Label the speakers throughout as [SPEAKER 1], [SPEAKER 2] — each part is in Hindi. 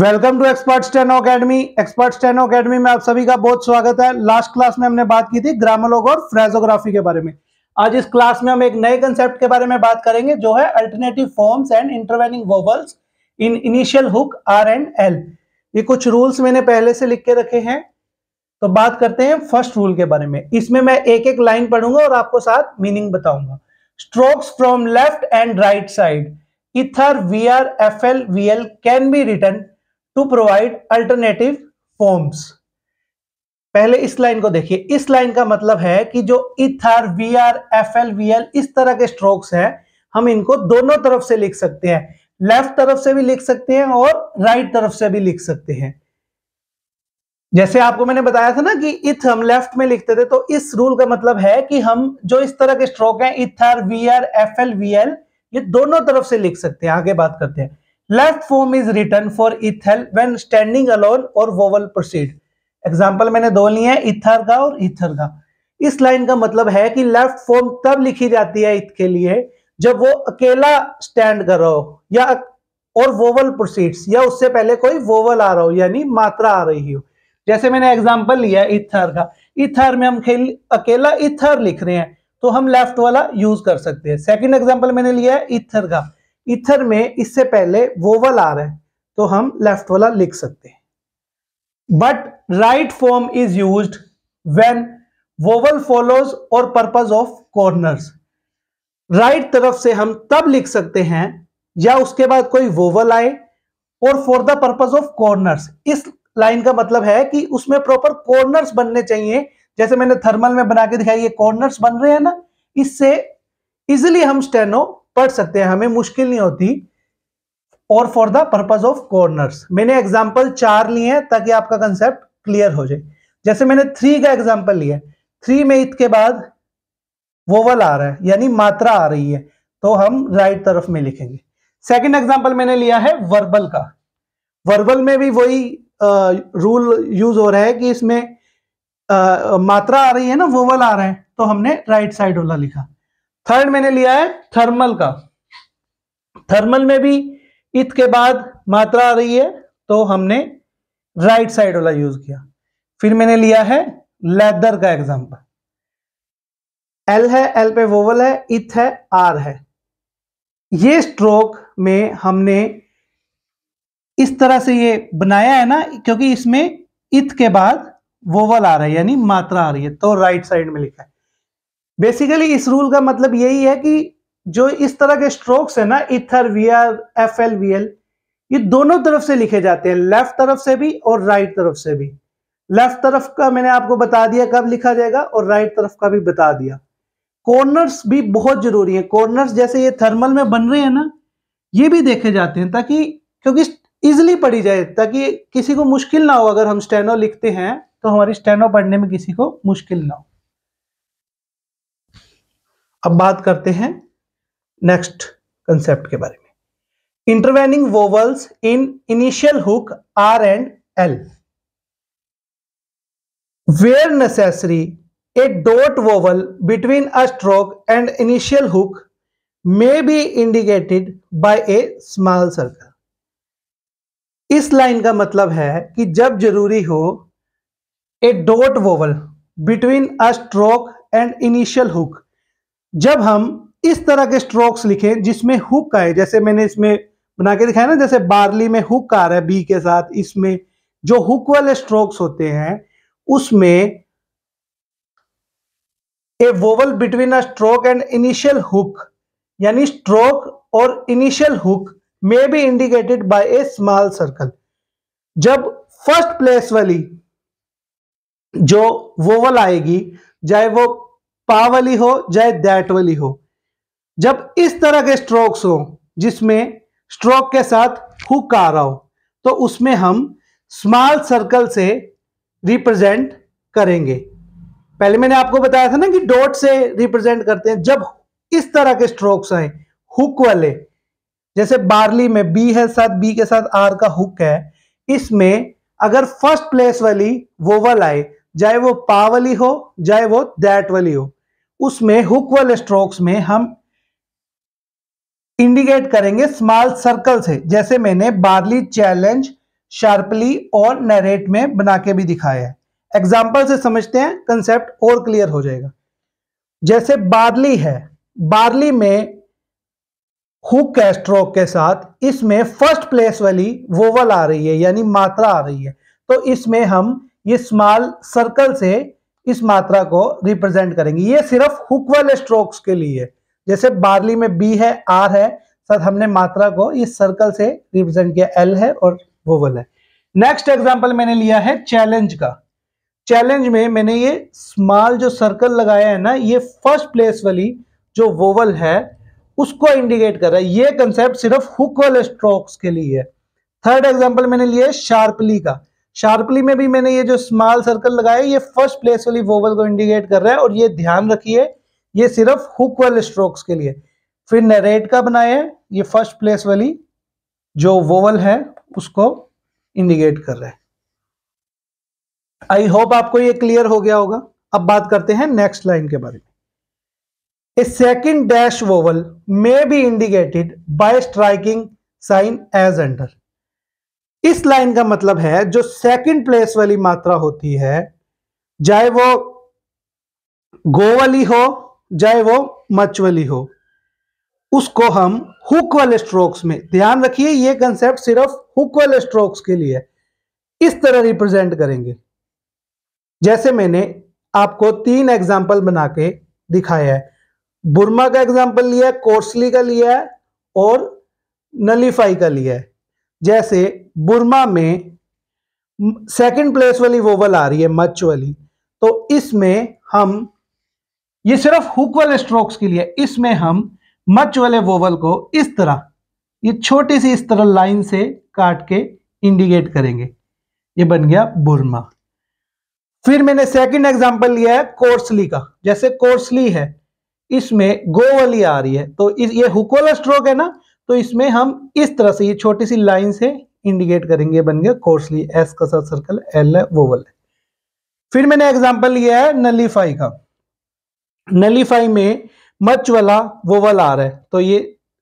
[SPEAKER 1] welcome to expert steno academy expert steno academy में आप सभी का बहुत स्वागत है लास्ट क्लास में हमने बात की थी ग्रामोलॉग और फ्रेजोग्राफी के बारे में आज इस क्लास में हम एक नए कंसेप्ट के बारे में बात करेंगे जो है alternative forms and intervening vowels in initial hook R and L ये कुछ रूल्स मैंने पहले से लिख के रखे हैं तो बात करते हैं फर्स्ट रूल के बारे में इसमें मैं एक एक लाइन पढ़ूंगा और आपको साथ मीनिंग बताऊंगा strokes from left and right side either V R F L V L can be written to provide alternative forms पहले इस लाइन को देखिए इस लाइन का मतलब है कि जो either V R F L V L इस तरह के स्ट्रोक्स हैं हम इनको दोनों तरफ से लिख सकते हैं लेफ्ट तरफ से भी लिख सकते हैं और राइट right तरफ से भी लिख सकते हैं जैसे आपको मैंने बताया था ना कि इथ हम लेफ्ट में लिखते थे तो इस रूल का मतलब है कि हम जो इस तरह के स्ट्रोक हैं either V R F L V L ये दोनों तरफ से लिख सकते हैं आगे बात करते हैं left form is written for either when standing alone और वोवल प्रोसीड एग्जाम्पल मैंने दो लिए हैं इथर का और इथर का इस लाइन का मतलब है कि लेफ्ट फॉर्म तब लिखी जाती है इथ के लिए जब वो अकेला स्टैंड कर रहा हो या और वोवल प्रोसीड्स या उससे पहले कोई वोवल आ रहा हो यानी मात्रा आ रही हो जैसे मैंने एग्जाम्पल लिया इथर का इथर में हम खेल अकेला इथर लिख रहे हैं तो हम लेफ्ट वाला यूज कर सकते हैं सेकेंड एग्जाम्पल मैंने लिया है इथर का इथर में इससे पहले वोवल आ रहा है तो हम लेफ्ट वाला लिख सकते हैं but right form is use when vowel follows और पर्पज ऑफ कॉर्नर्स राइट तरफ से हम तब लिख सकते हैं या उसके बाद कोई वोवल आए और for the purpose of corners इस लाइन का मतलब है कि उसमें प्रॉपर कॉर्नर्स बनने चाहिए जैसे मैंने थर्मल में बना के दिखाया ये कॉर्नर्स बन रहे हैं ना इससे इजिली हम स्टेनो पढ़ सकते हैं हमें मुश्किल नहीं होती और for the purpose of corners मैंने एग्जाम्पल चार लिए हैं ताकि आपका कंसेप्ट क्लियर हो जाए जैसे मैंने थ्री का एग्जाम्पल लिया थ्री में इत के बाद वोवल आ रहा है यानी मात्रा आ रही है तो हम राइट तरफ में लिखेंगे सेकेंड एग्जाम्पल मैंने लिया है वर्बल का वर्बल में भी वही रूल यूज हो रहा है कि इसमें आ, मात्रा आ रही है ना वोवल आ रहा है तो हमने राइट साइड वाला लिखा थर्ड मैंने लिया है थर्मल का थर्मल में भी इत के बाद मात्रा आ रही है तो हमने राइट साइड वाला यूज किया फिर मैंने लिया है लेदर का एग्जाम्पल एल है एल पे वोवल है इत है आर है ये स्ट्रोक में हमने इस तरह से ये बनाया है ना क्योंकि इसमें इत के बाद वोवल आ रहा है यानी मात्रा आ रही है तो राइट साइड में लिखा है बेसिकली इस रूल का मतलब यही है कि जो इस तरह के स्ट्रोक्स है ना either V R F L V L ये दोनों तरफ से लिखे जाते हैं लेफ्ट तरफ से भी और राइट तरफ से भी लेफ्ट तरफ का मैंने आपको बता दिया कब लिखा जाएगा और राइट तरफ का भी बता दिया कॉर्नर्स भी बहुत जरूरी है कॉर्नर्स जैसे ये थर्मल में बन रहे हैं ना ये भी देखे जाते हैं ताकि क्योंकि इजिली पढ़ी जाए ताकि किसी को मुश्किल ना हो अगर हम स्टेनो लिखते हैं तो हमारी स्टेनो पढ़ने में किसी को मुश्किल ना हो अब बात करते हैं नेक्स्ट कंसेप्ट के बारे में intervening vowels in initial hook R and L where necessary a dot vowel between a stroke and initial hook may be indicated by a small circle इस लाइन का मतलब है कि जब जरूरी हो a dot vowel between a stroke and initial hook जब हम इस तरह के स्ट्रोक्स लिखें जिसमें हुक का है जैसे मैंने इसमें बना के दिखाया ना जैसे बार्ली में हुक आ रहा है बी के साथ इसमें जो हुक वाले स्ट्रोक्स होते हैं उसमें a vowel between a stroke and initial hook यानी स्ट्रोक और initial hook may be indicated by a small circle जब फर्स्ट प्लेस वाली जो वोवल आएगी चाहे वो पा वाली हो चाहे दैट वाली हो जब इस तरह के स्ट्रोक्स हो जिसमें स्ट्रोक के साथ हुक आ रहा हो तो उसमें हम स्मॉल सर्कल से रिप्रेजेंट करेंगे पहले मैंने आपको बताया था ना कि डॉट से रिप्रेजेंट करते हैं जब इस तरह के स्ट्रोक्स आए हुक वाले जैसे बार्ली में बी है साथ बी के साथ आर का हुक है इसमें अगर फर्स्ट प्लेस वाली वोवल आए चाहे वो पा वाली हो चाहे वो दैट वाली हो उसमें हुक वाले स्ट्रोक्स में हम इंडिकेट करेंगे स्मॉल सर्कल से जैसे मैंने बार्ली चैलेंज शार्पली और नरेट में बना के भी दिखाया है एग्जाम्पल से समझते हैं कंसेप्ट और क्लियर हो जाएगा जैसे बार्ली है बार्ली में हुक है स्ट्रोक के साथ इसमें फर्स्ट प्लेस वाली वोवल आ रही है यानी मात्रा आ रही है तो इसमें हम ये स्मॉल सर्कल से इस मात्रा को रिप्रेजेंट करेंगे ये सिर्फ हुक वाले स्ट्रोक्स के लिए जैसे बार्ली में बी है आर है साथ हमने मात्रा को इस सर्कल से रिप्रेजेंट किया एल है और वोवल है नेक्स्ट एग्जाम्पल मैंने लिया है चैलेंज का चैलेंज में मैंने ये स्मॉल जो सर्कल लगाया है ना ये फर्स्ट प्लेस वाली जो वोवल है उसको इंडिकेट कर रहा है ये कंसेप्ट सिर्फ हुक वाले स्ट्रोक्स के लिए है थर्ड एग्जाम्पल मैंने लिया है शार्पली का शार्पली में भी मैंने ये जो स्मॉल सर्कल लगाया ये फर्स्ट प्लेस वाली वोवल को इंडिकेट कर रहा है और ये ध्यान रखिए ये सिर्फ हुक वाले स्ट्रोक्स के लिए फिर नरेट का बनाया ये फर्स्ट प्लेस वाली जो वोवल है उसको इंडिकेट कर रहा है आई होप आपको ये क्लियर हो गया होगा अब बात करते हैं नेक्स्ट लाइन के बारे में a second dash vowel may be indicated by striking sign as under इस लाइन का मतलब है जो सेकंड प्लेस वाली मात्रा होती है चाहे वो गो वाली हो चाहे वो मच वाली हो उसको हम हुक वाले स्ट्रोक्स में ध्यान रखिए ये कंसेप्ट सिर्फ हुक वाले स्ट्रोक्स के लिए इस तरह रिप्रेजेंट करेंगे जैसे मैंने आपको तीन एग्जाम्पल बना के दिखाया है बुरमा का एग्जाम्पल लिया है कोर्सली का लिया है और नलीफाई का लिया है जैसे बुरमा में सेकंड प्लेस वाली वोवल आ रही है मच वाली तो इसमें हम ये सिर्फ हुक वाले स्ट्रोक्स के लिए इसमें हम मच वाले वोवल को इस तरह ये छोटी सी इस तरह लाइन से काट के इंडिकेट करेंगे ये बन गया बुरमा फिर मैंने सेकंड एग्जांपल लिया है कोर्सली का जैसे कोर्सली है इसमें गो वाली आ रही है तो ये हुक वाला स्ट्रोक है ना तो इसमें हम इस तरह से ये छोटी सी लाइन से इंडिकेट करेंगे बन गया कोर्सली एस का सा सर्कल एल है वोवल है फिर मैंने एग्जाम्पल लिया है नलीफाई का नलीफाई में मच वाला वोवल आ रहा है तो ये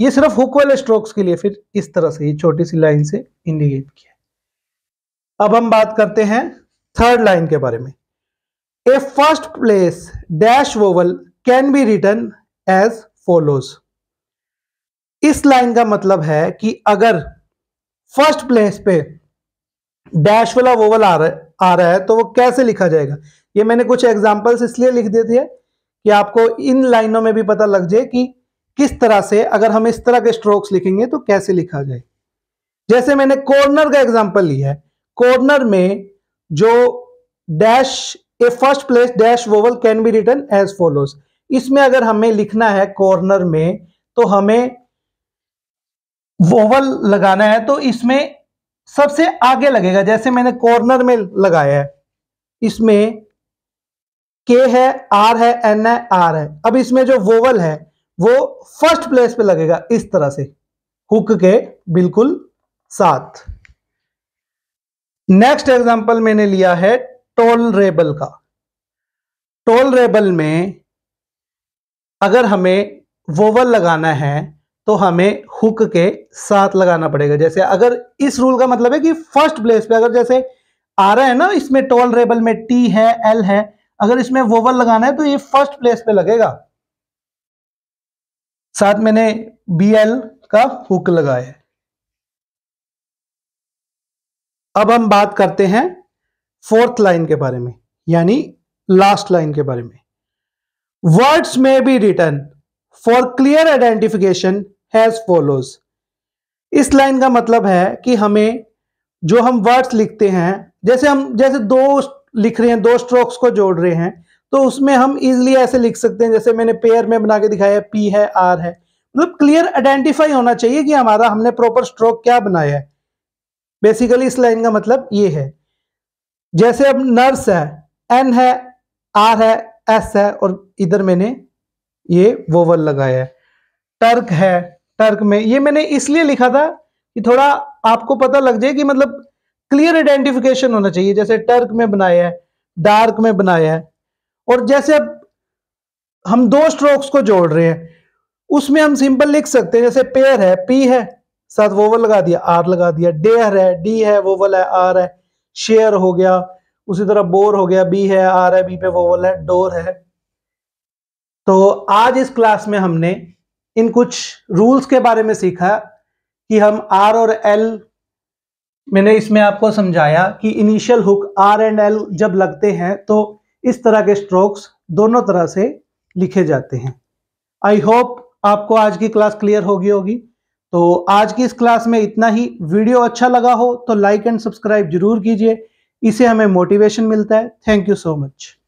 [SPEAKER 1] ये सिर्फ हुक वाले स्ट्रोक्स के लिए फिर इस तरह से ये छोटी सी लाइन से इंडिकेट किया अब हम बात करते हैं थर्ड लाइन के बारे में a first place dash vowel can be written as follows इस लाइन का मतलब है कि अगर फर्स्ट प्लेस पे डैश वाला वोवल आ रहा आ रहा है तो वो कैसे लिखा जाएगा ये मैंने कुछ एग्जांपल्स इसलिए लिख दिए थे कि आपको इन लाइनों में भी पता लग जाए कि किस तरह से अगर हम इस तरह के स्ट्रोक्स लिखेंगे तो कैसे लिखा जाए जैसे मैंने कॉर्नर का एग्जाम्पल लिया है कॉर्नर में जो dash a first place dash vowel can be written as follows इसमें अगर हमें लिखना है कॉर्नर में तो हमें वोवल लगाना है तो इसमें सबसे आगे लगेगा जैसे मैंने कॉर्नर में लगाया है इसमें के है आर है एन है आर है अब इसमें जो वोवल है वो फर्स्ट प्लेस पे लगेगा इस तरह से हुक के बिल्कुल साथ नेक्स्ट एग्जांपल मैंने लिया है टोल रेबल का टोल रेबल में अगर हमें वोवल लगाना है तो हमें हुक के साथ लगाना पड़ेगा जैसे अगर इस रूल का मतलब है कि फर्स्ट प्लेस पे अगर जैसे आ रहा है ना इसमें रेबल में टी है एल है अगर इसमें वोवल लगाना है तो ये फर्स्ट प्लेस पे लगेगा साथ मैंने बी एल का हुक लगाया अब हम बात करते हैं फोर्थ लाइन के बारे में यानी लास्ट लाइन के बारे में वर्ड्स में be written for clear identification as follows इस लाइन का मतलब है कि हमें जो हम वर्ड्स लिखते हैं जैसे हम जैसे दो लिख रहे हैं दो स्ट्रोक्स को जोड़ रहे हैं तो उसमें हम इजिली ऐसे लिख सकते हैं जैसे मैंने पेयर में बना के दिखाया पी है आर है मतलब क्लियर आइडेंटिफाई होना चाहिए कि हमारा हमने प्रॉपर स्ट्रोक क्या बनाया है बेसिकली इस लाइन का मतलब ये है जैसे अब नर्स है एन है आर है एस है और इधर मैंने ये वोवल लगाया है टर्क है टर्क में ये मैंने इसलिए लिखा था कि थोड़ा आपको पता लग जाए कि मतलब क्लियर आइडेंटिफिकेशन होना चाहिए जैसे टर्क में बनाया है डार्क में बनाया है और जैसे अब हम दो स्ट्रोक्स को जोड़ रहे हैं उसमें हम सिंपल लिख सकते हैं जैसे पेयर है पी है साथ वोवल लगा दिया आर लगा दिया डेयर है डी है वोवल है आर है शेयर हो गया उसी तरह बोर हो गया बी है आर है बी पे वोवल है डोर है तो आज इस क्लास में हमने इन कुछ रूल्स के बारे में सीखा कि हम आर और एल मैंने इसमें आपको समझाया कि initial hook R and L जब लगते हैं तो इस तरह के स्ट्रोक्स दोनों तरह से लिखे जाते हैं आई होप आपको आज की क्लास क्लियर होगी होगी तो आज की इस क्लास में इतना ही वीडियो अच्छा लगा हो तो लाइक एंड सब्सक्राइब जरूर कीजिए इसे हमें मोटिवेशन मिलता है थैंक यू सो मच